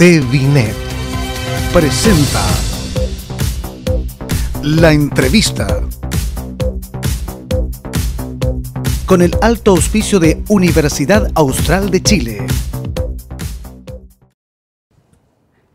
TVNet presenta la entrevista con el alto auspicio de Universidad Austral de Chile.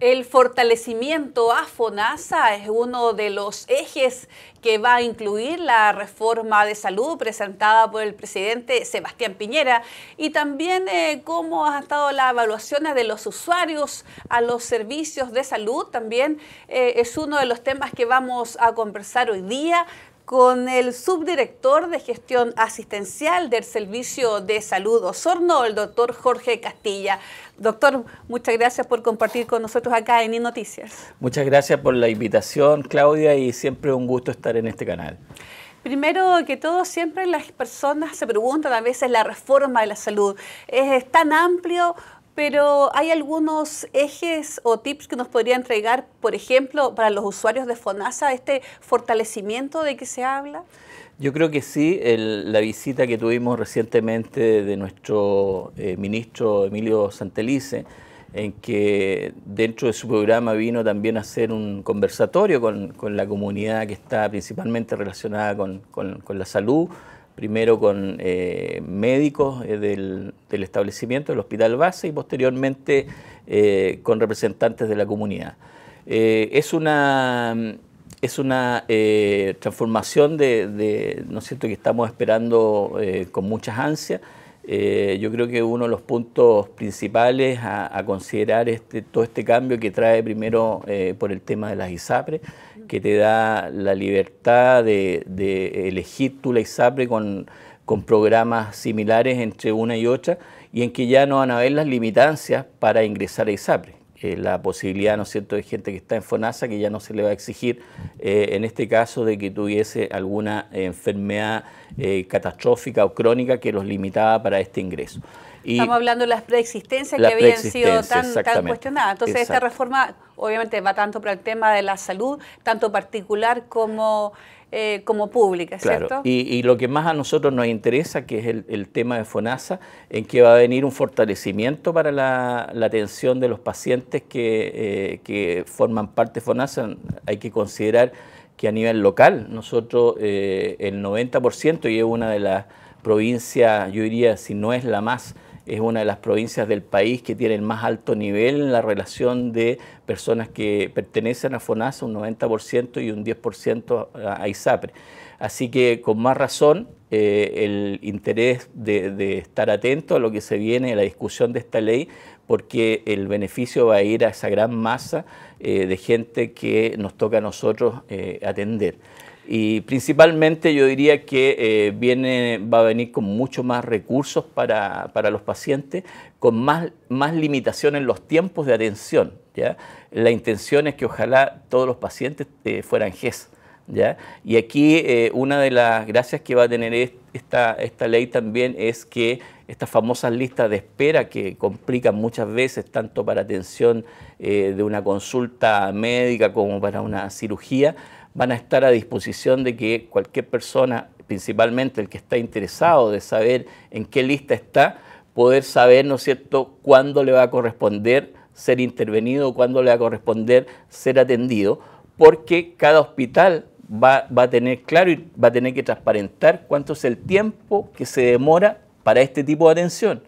El fortalecimiento a FONASA es uno de los ejes que va a incluir la reforma de salud presentada por el presidente Sebastián Piñera y también eh, cómo han estado las evaluaciones de los usuarios a los servicios de salud. También eh, es uno de los temas que vamos a conversar hoy día con el subdirector de gestión asistencial del Servicio de Salud Osorno, el doctor Jorge Castilla. Doctor, muchas gracias por compartir con nosotros acá en Innoticias. Muchas gracias por la invitación, Claudia, y siempre un gusto estar en este canal. Primero que todo, siempre las personas se preguntan a veces la reforma de la salud. ¿Es tan amplio pero hay algunos ejes o tips que nos podría entregar, por ejemplo, para los usuarios de FONASA, este fortalecimiento de que se habla. Yo creo que sí, la visita que tuvimos recientemente de nuestro eh, ministro Emilio Santelice, en que dentro de su programa vino también a hacer un conversatorio con, la comunidad que está principalmente relacionada con la salud, primero con eh, médicos eh, del, establecimiento, del hospital base, y posteriormente eh, con representantes de la comunidad. es una, transformación de, ¿no que estamos esperando con muchas ansias. yo creo que uno de los puntos principales a, considerar este, todo este cambio que trae primero por el tema de las isapre, que te da la libertad de, elegir tu la ISAPRE con, con programas similares entre una y otra y en que ya no van a haber las limitancias para ingresar a ISAPRE. Eh, la posibilidad, ¿no es cierto?, de gente que está en FONASA, que ya no se le va a exigir, eh, en este caso, de que tuviese alguna enfermedad eh, catastrófica o crónica que los limitaba para este ingreso. Estamos hablando de las preexistencias que habían sido tan, cuestionadas. Entonces, esta reforma obviamente va tanto para el tema de la salud, tanto particular como eh, como pública, ¿cierto? Y, lo que más a nosotros nos interesa, que es el, tema de FONASA, en que va a venir un fortalecimiento para la, atención de los pacientes eh, que, forman parte de FONASA. Hay que considerar que a nivel local, nosotros eh, el 90%, y es una de las provincias, yo diría, si no es la más es una de las provincias del país que tiene el más alto nivel en la relación de personas que pertenecen a FONASA, un 90% y un 10% a ISAPRE. Así que con más razón eh, el interés de, estar atento a lo que se viene, a la discusión de esta ley, porque el beneficio va a ir a esa gran masa eh, de gente que nos toca a nosotros eh, atender. Y principalmente yo diría que eh, viene, va a venir con mucho más recursos para, para los pacientes, con más, más limitación en los tiempos de atención. ¿ya? La intención es que ojalá todos los pacientes eh, fueran GES. ¿ya? Y aquí eh, una de las gracias que va a tener esta, esta ley también es que estas famosas listas de espera que complican muchas veces tanto para atención de una consulta médica como para una cirugía, van a estar a disposición de que cualquier persona, principalmente el que está interesado de saber en qué lista está, poder saber, ¿no cierto?, cuándo le va a corresponder ser intervenido, cuándo le va a corresponder ser atendido, porque cada hospital va, a tener claro y va a tener que transparentar cuánto es el tiempo que se demora para este tipo de atención.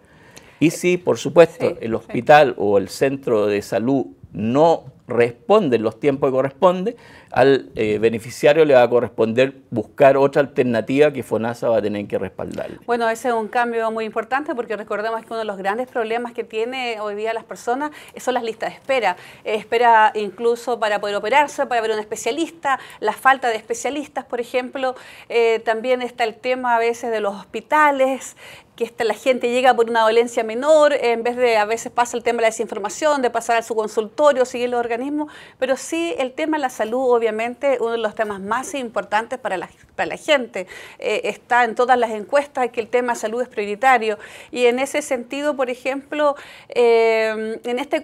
Y si, por supuesto, el hospital o el centro de salud no responde en los tiempos que corresponde, al eh, beneficiario le va a corresponder buscar otra alternativa que FONASA va a tener que respaldar. Bueno, ese es un cambio muy importante porque recordemos que uno de los grandes problemas que tiene hoy día las personas son las listas de espera. espera incluso para poder operarse, para ver un especialista, la falta de especialistas, por ejemplo. Eh, también está el tema a veces de los hospitales, que esta, la gente llega por una dolencia menor, en vez de a veces pasa el tema de la desinformación, de pasar a su consultorio, seguir los organismos, pero sí el tema de la salud, obviamente, uno de los temas más importantes para la, para la gente. Eh, está en todas las encuestas que el tema de salud es prioritario. Y en ese sentido, por ejemplo, eh, en, este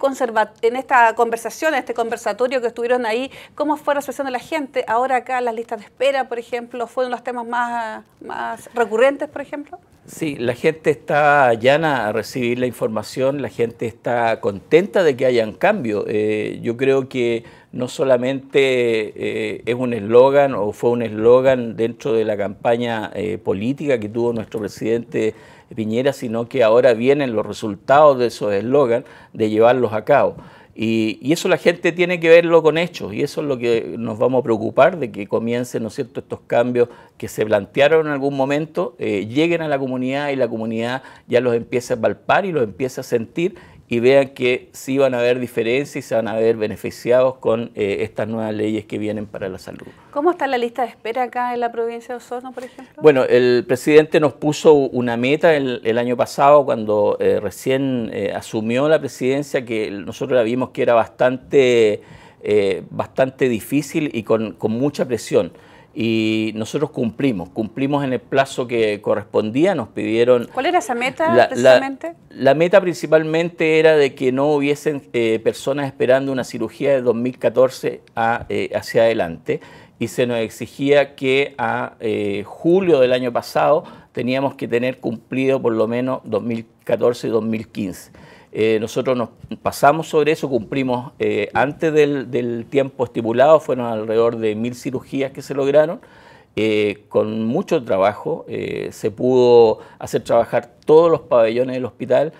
en esta conversación, en este conversatorio que estuvieron ahí, ¿cómo fue la situación de la gente? Ahora acá las listas de espera, por ejemplo, fueron los temas más, más recurrentes, por ejemplo. Sí, la gente está llana a recibir la información, la gente está contenta de que hayan un cambio. Eh, yo creo que no solamente eh, es un eslogan o fue un eslogan dentro de la campaña eh, política que tuvo nuestro presidente Piñera, sino que ahora vienen los resultados de esos eslogans de llevarlos a cabo. Y, eso la gente tiene que verlo con hechos y eso es lo que nos vamos a preocupar de que comiencen cierto? estos cambios que se plantearon en algún momento, eh, lleguen a la comunidad y la comunidad ya los empiece a palpar y los empiece a sentir y vean que sí van a haber diferencias y se van a ver beneficiados con eh, estas nuevas leyes que vienen para la salud. ¿Cómo está la lista de espera acá en la provincia de Osorno, por ejemplo? Bueno, el presidente nos puso una meta el, año pasado cuando eh, recién eh, asumió la presidencia, que nosotros la vimos que era bastante, bastante difícil y con mucha presión y nosotros cumplimos, cumplimos en el plazo que correspondía, nos pidieron... ¿Cuál era esa meta la, precisamente? La, meta principalmente era de que no hubiesen eh, personas esperando una cirugía de 2014 eh, hacia adelante y se nos exigía que a eh, julio del año pasado teníamos que tener cumplido por lo menos 2014 y 2015. Eh, nosotros nos pasamos sobre eso, cumplimos eh, antes del, tiempo estipulado, fueron alrededor de mil cirugías que se lograron. Eh, con mucho trabajo se pudo hacer trabajar todos los pabellones del hospital,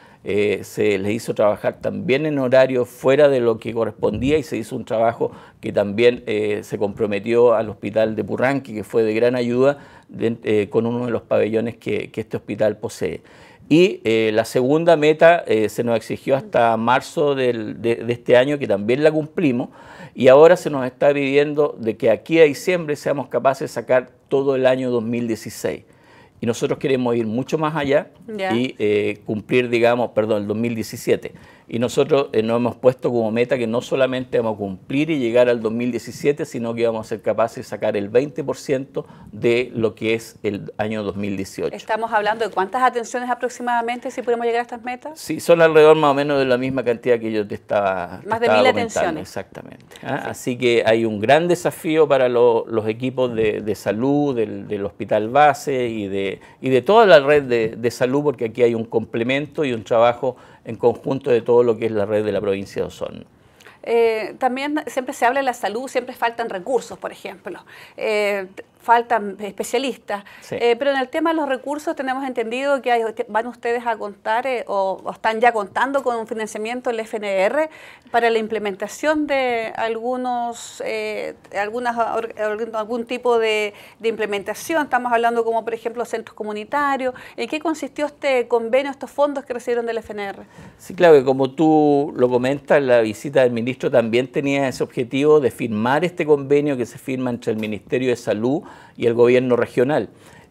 se les hizo trabajar también en horario fuera de lo que correspondía y se hizo un trabajo que también se comprometió al hospital de Purranqui, que fue de gran ayuda con uno de los pabellones que este hospital posee. Y eh, la segunda meta eh, se nos exigió hasta marzo de, de, este año, que también la cumplimos, y ahora se nos está pidiendo de que aquí a diciembre seamos capaces de sacar todo el año 2016 y nosotros queremos ir mucho más allá y eh, cumplir, digamos, perdón, el 2017. Y nosotros eh, nos hemos puesto como meta que no solamente vamos a cumplir y llegar al 2017, sino que vamos a ser capaces de sacar el 20% de lo que es el año 2018. ¿Estamos hablando de cuántas atenciones aproximadamente si podemos llegar a estas metas? Sí, son alrededor más o menos de la misma cantidad que yo te estaba Más de mil atenciones. Exactamente. ¿ah? Así que hay un gran desafío para los equipos de, salud, del hospital base y de y de toda la red de, salud, porque aquí hay un complemento y un trabajo en conjunto de todo lo que es la red de la provincia de Osorno. Eh, también siempre se habla de la salud, siempre faltan recursos, por ejemplo. Eh, faltan especialistas. Eh, pero en el tema de los recursos tenemos entendido que van ustedes a contar eh, o, están ya contando con un financiamiento del FNR para la implementación de algunos eh, algunas, algún tipo de, implementación. Estamos hablando como por ejemplo centros comunitarios. ¿En qué consistió este convenio, estos fondos que recibieron del FNR? Sí, claro que como tú lo comentas, la visita del ministro también tenía ese objetivo de firmar este convenio que se firma entre el Ministerio de Salud y el gobierno regional,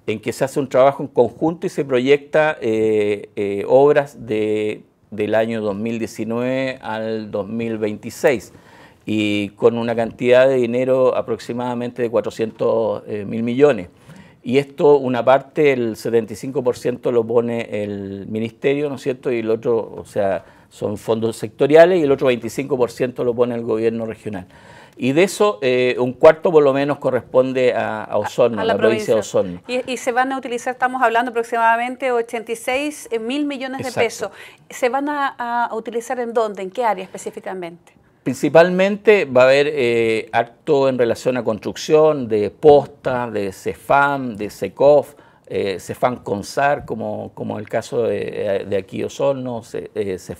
en que se hace un trabajo en conjunto y se proyecta eh, eh, obras del año 2019 al 2026 y con una cantidad de dinero aproximadamente de 400 eh, mil millones. Y esto, una parte, el 75% lo pone el ministerio, ¿no es cierto? Y el otro, o sea, son fondos sectoriales y el otro 25% lo pone el gobierno regional. Y de eso, eh, un cuarto por lo menos corresponde a, Osorno, a la, provincia. de Osorno. Y, se van a utilizar, estamos hablando aproximadamente 86 eh, mil millones de pesos. ¿Se van a, utilizar en dónde? ¿En qué área específicamente? Principalmente va a haber eh, acto en relación a construcción, de posta, de CEFAM, de SECOF, CEFAM con Consar, como, como el caso de, de aquí Osorno,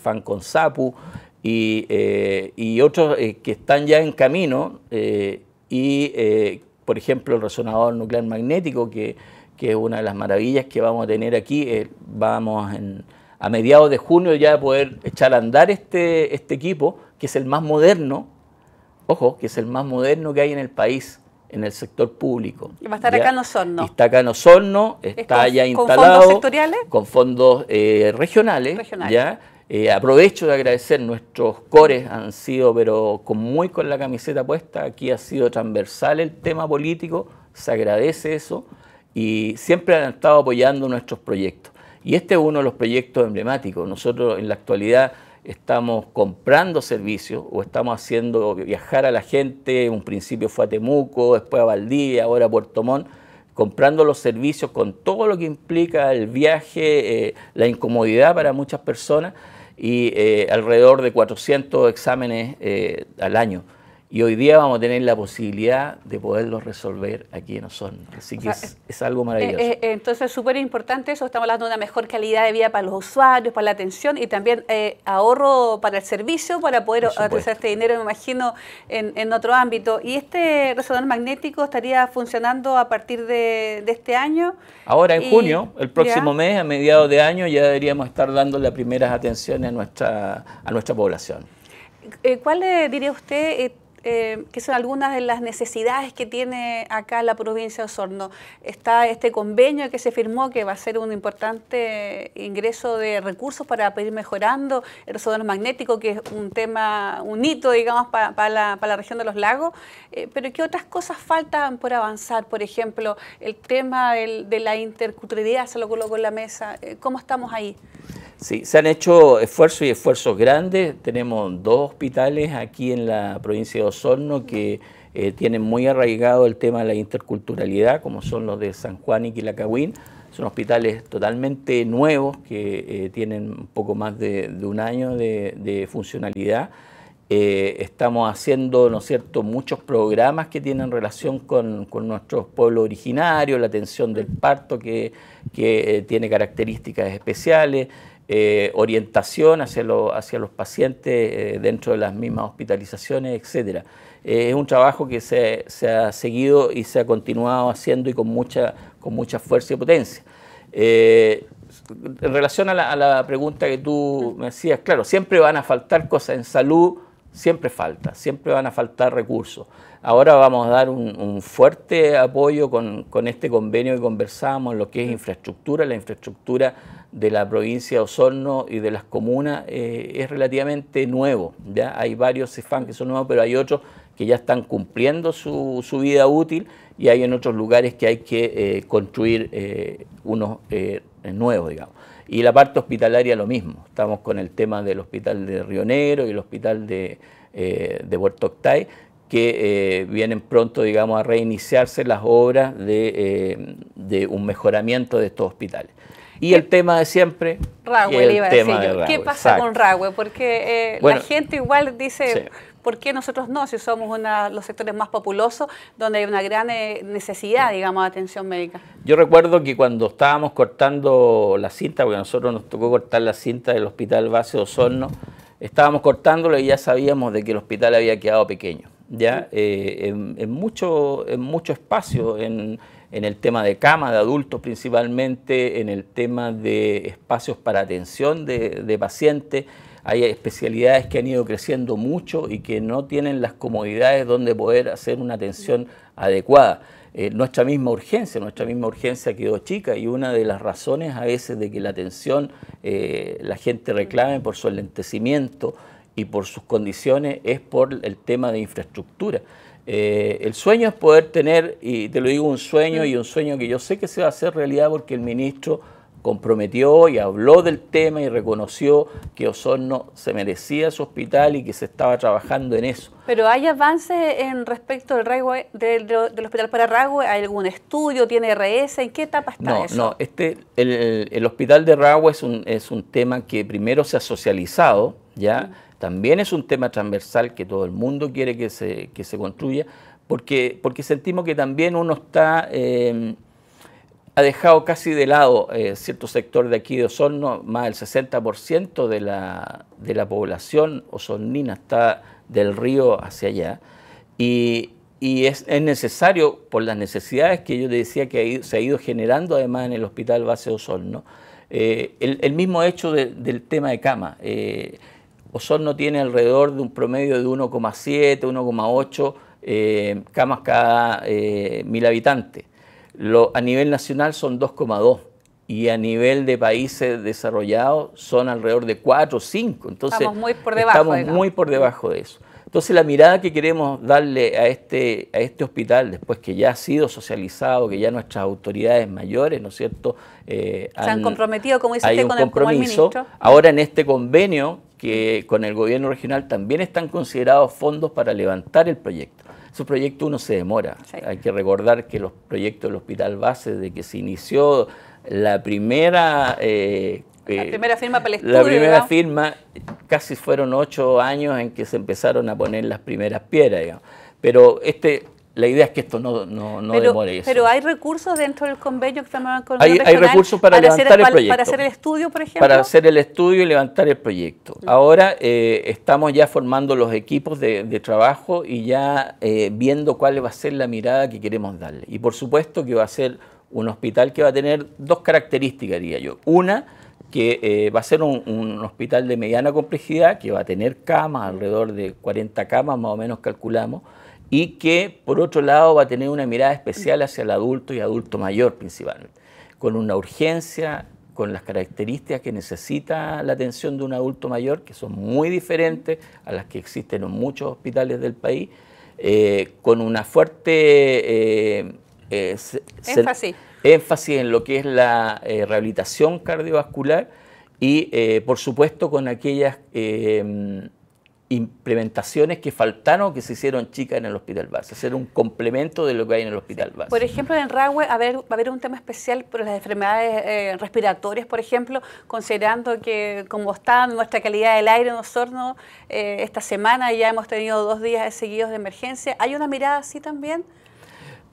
con Consapu, eh, y, otros eh, que están ya en camino eh, y, por ejemplo, el resonador nuclear magnético, que, que, es una de las maravillas que vamos a tener aquí, vamos a mediados de junio ya a poder echar a andar este, este equipo, que es el más moderno, ojo, que es el más moderno que hay en el país en el sector público. Y va a estar acá en Osorno. Está acá en Osorno, está ya instalado. ¿Con fondos sectoriales? Con fondos regionales, regionales, ¿ya? Eh, aprovecho de agradecer, nuestros cores han sido, pero con muy con la camiseta puesta, aquí ha sido transversal el tema político, se agradece eso y siempre han estado apoyando nuestros proyectos. Y este es uno de los proyectos emblemáticos. Nosotros en la actualidad estamos comprando servicios o estamos haciendo viajar a la gente, un principio fue a Temuco, después a Valdivia, ahora a Puerto Montt, comprando los servicios con todo lo que implica el viaje, eh, la incomodidad para muchas personas y eh, alrededor de 400 exámenes eh, al año. Y hoy día vamos a tener la posibilidad de poderlo resolver aquí en Osorno. Así que es, algo eh, maravilloso. Eh, eh entonces, súper importante eso. Estamos hablando de una mejor calidad de vida para los usuarios, para la atención y también eh, ahorro para el servicio, para poder utilizar este dinero, me imagino, en, otro ámbito. ¿Y este resonador magnético estaría funcionando a partir de, este año? Ahora, en junio, el próximo mes, a mediados de año, ya deberíamos estar dando las primeras atenciones a nuestra, a nuestra población. ¿Cuál diría usted? eh, que son algunas de las necesidades que tiene acá la provincia de Osorno. Está este convenio que se firmó que va a ser un importante ingreso de recursos para ir mejorando el resonador magnético, que es un tema, un hito, digamos, para, la, para la, región de los lagos. Eh, pero ¿qué otras cosas faltan por avanzar? Por ejemplo, el tema del, de la interculturalidad, se lo coloco en la mesa. Eh, ¿Cómo estamos ahí? Sí, se han hecho esfuerzos y esfuerzos grandes. Tenemos dos hospitales aquí en la provincia de Osorno que eh, tienen muy arraigado el tema de la interculturalidad, como son los de San Juan y Quilacahuín, Son hospitales totalmente nuevos que eh, tienen un poco más de, un año de, funcionalidad. Eh, estamos haciendo, ¿no cierto?, muchos programas que tienen relación con, nuestros pueblos originarios, la atención del parto que tiene características especiales. Eh, orientación hacia, hacia, los pacientes eh, dentro de las mismas hospitalizaciones, etc. Eh, es un trabajo que se, ha seguido y se ha continuado haciendo y con mucha, con mucha fuerza y potencia. en relación a la, a la, pregunta que tú me hacías, claro, siempre van a faltar cosas en salud siempre falta, siempre van a faltar recursos. Ahora vamos a dar un, fuerte apoyo con, este convenio que conversamos, lo que es infraestructura. La infraestructura de la provincia de Osorno y de las comunas eh, es relativamente nuevo. Hay varios CEFAM que son nuevos, pero hay otros que ya están cumpliendo su, vida útil y hay en otros lugares que hay que eh, construir eh, unos nuevos, digamos. Y la parte hospitalaria lo mismo. Estamos con el tema del hospital de Rionero y el hospital de, eh, Puerto Octay, que eh, vienen pronto, digamos, a reiniciarse las obras de, eh, un mejoramiento de estos hospitales. Y el tema de siempre. el ¿Qué pasa con Ragüe? Porque eh, la gente igual dice. ¿por qué nosotros no? Si somos uno de los sectores más populosos, donde hay una gran eh, necesidad, digamos, de atención médica. Yo recuerdo que cuando estábamos cortando la cinta, porque a nosotros nos tocó cortar la cinta del Hospital Base Osorno, estábamos cortándolo y ya sabíamos de que el hospital había quedado pequeño, ¿ya? Eh, en, mucho, en mucho espacio, en, el tema de cama de adultos principalmente, en el tema de espacios para atención de pacientes, hay especialidades que han ido creciendo mucho y que no tienen las comodidades donde poder hacer una atención adecuada. Eh, nuestra misma urgencia, nuestra misma urgencia quedó chica y una de las razones a veces de que la atención eh, la gente reclame por su alentecimiento y por sus condiciones es por el tema de infraestructura. Eh, el sueño es poder tener, y te lo digo, un sueño y un sueño que yo sé que se va a hacer realidad porque el ministro comprometió y habló del tema y reconoció que Osorno se merecía su hospital y que se estaba trabajando en eso. Pero hay avances en respecto del, del, hospital para Ragua, ¿hay algún estudio? ¿Tiene RS? ¿En qué etapa está eso? No, este, el, hospital de Ragua es un, es un tema que primero se ha socializado, ¿ya? También es un tema transversal que todo el mundo quiere que se, se construya, porque, porque sentimos que también uno está... Eh, ha dejado casi de lado eh, cierto sector de aquí de Osorno, más del 60% de la, de la población osornina está del río hacia allá, y, es, necesario, por las necesidades que yo te decía que se ha ido generando además en el Hospital Base de Osorno, eh, el, mismo hecho del tema de cama. Eh, Osorno tiene alrededor de un promedio de 1,7, 1,8 camas cada mil habitantes a nivel nacional son 2,2 y a nivel de países desarrollados son alrededor de 4 o 5. Entonces, estamos muy por debajo, de eso. Entonces la mirada que queremos darle a este, a este hospital, después que ya ha sido socializado, que ya nuestras autoridades mayores, ¿no es cierto? Eh, han, Se han comprometido, como dice usted, con Ahora en este convenio que con el gobierno regional también están considerados fondos para levantar el proyecto su proyecto uno se demora. Hay que recordar que los proyectos del Hospital Base, de que se inició la primera... Eh, la eh, primera firma para La primera firma, casi fueron ocho años en que se empezaron a poner las primeras piedras, Pero este la idea es que esto no, no, no pero, demore eso. Pero hay recursos dentro del convenio que estamos con hay, recursos para, hacer, el proyecto. Para hacer el estudio, por ejemplo. Para hacer el estudio y levantar el proyecto. Mm. Ahora eh, estamos ya formando los equipos de, trabajo y ya eh, viendo cuál va a ser la mirada que queremos darle. Y por supuesto que va a ser un hospital que va a tener dos características, diría yo. Una, que eh, va a ser un, un, hospital de mediana complejidad, que va a tener camas, alrededor de 40 camas más o menos calculamos, y que por otro lado va a tener una mirada especial hacia el adulto y adulto mayor principalmente, con una urgencia, con las características que necesita la atención de un adulto mayor, que son muy diferentes a las que existen en muchos hospitales del país, eh, con una fuerte eh, eh, énfasis. énfasis. en lo que es la rehabilitación cardiovascular y, por supuesto, con aquellas implementaciones que faltaron que se hicieron chicas en el Hospital base. hacer un complemento de lo que hay en el Hospital base. Por ejemplo, en el va a haber un tema especial por las enfermedades eh, respiratorias, por ejemplo, considerando que como está nuestra calidad del aire en los hornos eh, esta semana ya hemos tenido dos días seguidos de emergencia. ¿Hay una mirada así también?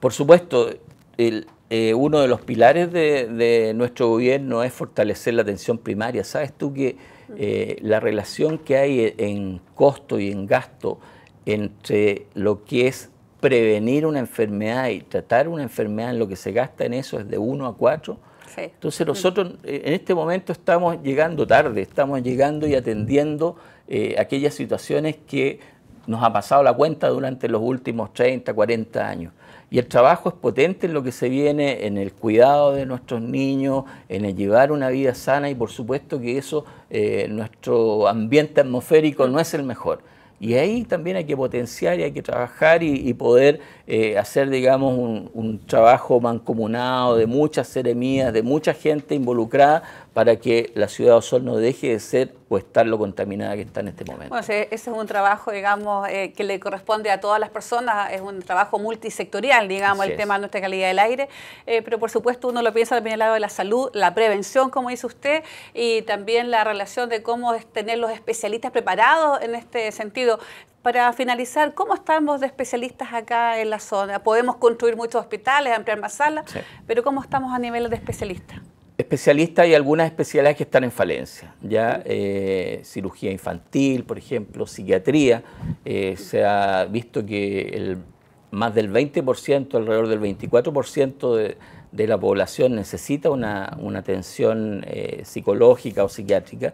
Por supuesto, eh, uno de los pilares de, de nuestro gobierno es fortalecer la atención primaria. ¿Sabes tú que eh, la relación que hay e, en costo y en gasto entre lo que es prevenir una enfermedad y tratar una enfermedad lo que se gasta en eso es de 1 a 4. Entonces nosotros eh, en este momento estamos llegando tarde, estamos llegando y atendiendo eh, aquellas situaciones que nos ha pasado la cuenta durante los últimos 30, 40 años. Y el trabajo es potente en lo que se viene, en el cuidado de nuestros niños, en el llevar una vida sana y por supuesto que eso, eh, nuestro ambiente atmosférico no es el mejor. Y ahí también hay que potenciar y hay que trabajar y, poder eh, hacer, digamos, un, un, trabajo mancomunado de muchas seremías, de mucha gente involucrada para que la ciudad de no deje de ser o estar lo contaminada que está en este momento. ese, es un trabajo, digamos, eh, que le corresponde a todas las personas, es un trabajo multisectorial, digamos, el tema de nuestra calidad del aire, eh, pero por supuesto uno lo piensa también al lado de la salud, la prevención, como dice usted, y también la relación de cómo es tener los especialistas preparados en este sentido. Para finalizar, ¿cómo estamos de especialistas acá en la zona? Podemos construir muchos hospitales, ampliar más salas, pero ¿cómo estamos a nivel de especialistas? especialistas y algunas especialidades que están en falencia, ya eh, cirugía infantil, por ejemplo, psiquiatría, eh, se ha visto que más del 20%, alrededor del 24% de, la población necesita una, atención eh, psicológica o psiquiátrica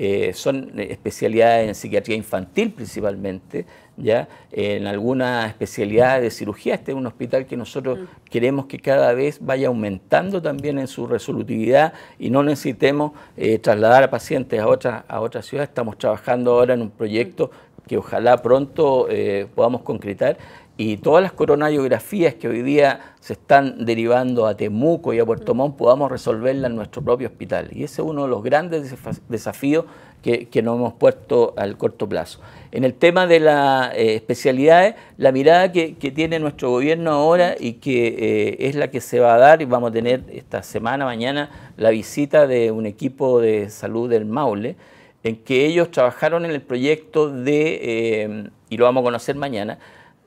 eh, son especialidades en psiquiatría infantil principalmente, ¿ya? en alguna especialidad de cirugía. Este es un hospital que nosotros mm. queremos que cada vez vaya aumentando también en su resolutividad y no necesitemos eh, trasladar a pacientes a otras a otra ciudad. Estamos trabajando ahora en un proyecto mm. que ojalá pronto eh, podamos concretar y todas las coronariografías que hoy día se están derivando a Temuco y a Puerto Montt podamos resolverlas en nuestro propio hospital. Y ese es uno de los grandes desafíos que, nos hemos puesto al corto plazo. En el tema de las eh, especialidades, la mirada que, tiene nuestro gobierno ahora y que eh, es la que se va a dar y vamos a tener esta semana, mañana, la visita de un equipo de salud del Maule, en que ellos trabajaron en el proyecto de, eh, y lo vamos a conocer mañana,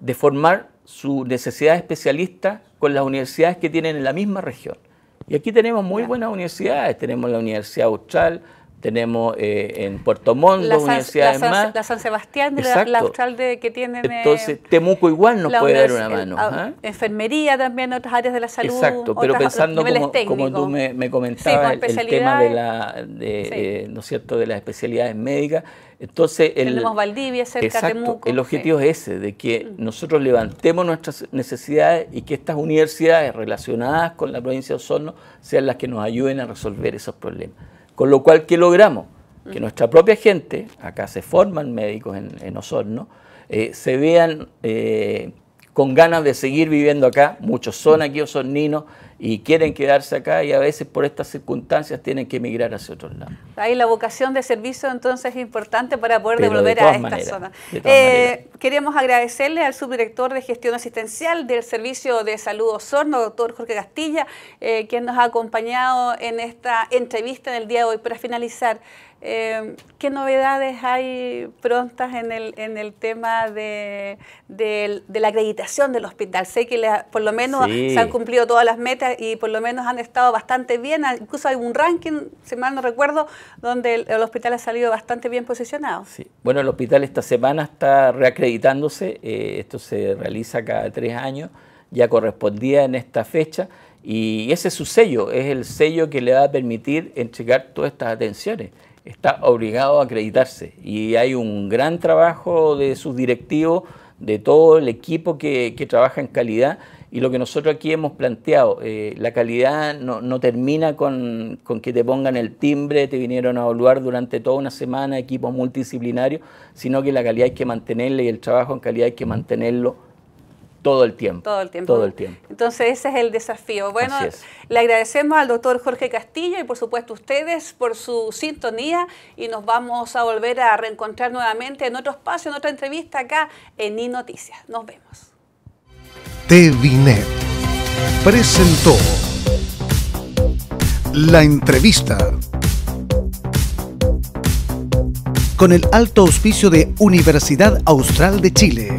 de formar su necesidad especialista con las universidades que tienen en la misma región. Y aquí tenemos muy buenas universidades, tenemos la Universidad Austral, tenemos eh, en Puerto Montt universidades más. La San Sebastián, la, la, Austral que tienen... Eh, entonces, Temuco igual nos puede dar una mano. ¿ah? Enfermería también, otras áreas de la salud. Exacto, pero pensando como, como, tú me, comentabas el, tema de eh, ¿no cierto? de las especialidades médicas, entonces el, tenemos Valdivia cerca El objetivo es ese, de que mm. nosotros levantemos nuestras necesidades y que estas universidades relacionadas con la provincia de Osorno sean las que nos ayuden a resolver esos problemas. Con lo cual, ¿qué logramos? Que mm. nuestra propia gente, acá se forman médicos en, Osorno, eh, se vean eh, con ganas de seguir viviendo acá, muchos son mm. aquí o son ninos y quieren quedarse acá y a veces por estas circunstancias tienen que emigrar hacia otro lado. Ahí la vocación de servicio entonces es importante para poder devolver a esta zona. Eh, queremos agradecerle al subdirector de gestión asistencial del Servicio de Salud Osorno, doctor Jorge Castilla, eh, quien nos ha acompañado en esta entrevista en el día de hoy. Para finalizar, Em, ¿Qué novedades hay prontas en el, en el tema de, la acreditación del hospital? Sé que por lo menos se han cumplido todas las metas y por lo menos han estado bastante bien. Ah, incluso hay un ranking, si mal no recuerdo, donde el, hospital ha salido bastante bien posicionado. Sí. Bueno, el hospital esta semana está reacreditándose. Eh, esto se realiza cada tres años. Ya correspondía en esta fecha. Y ese es su sello, es el sello que le va a permitir entregar todas estas atenciones está obligado a acreditarse y hay un gran trabajo de sus directivos, de todo el equipo que, trabaja en calidad y lo que nosotros aquí hemos planteado, eh, la calidad no, termina con, con, que te pongan el timbre, te vinieron a evaluar durante toda una semana, equipos multidisciplinarios, sino que la calidad hay que mantenerla y el trabajo en calidad hay que mantenerlo todo el tiempo. Todo el tiempo. Todo el tiempo. Entonces ese es el desafío. Bueno, le agradecemos al doctor Jorge Castillo y por supuesto ustedes por su sintonía y nos vamos a volver a reencontrar nuevamente en otro espacio, en otra entrevista acá en Ni Noticias. Nos vemos. TVNet presentó la entrevista con el alto auspicio de Universidad Austral de Chile.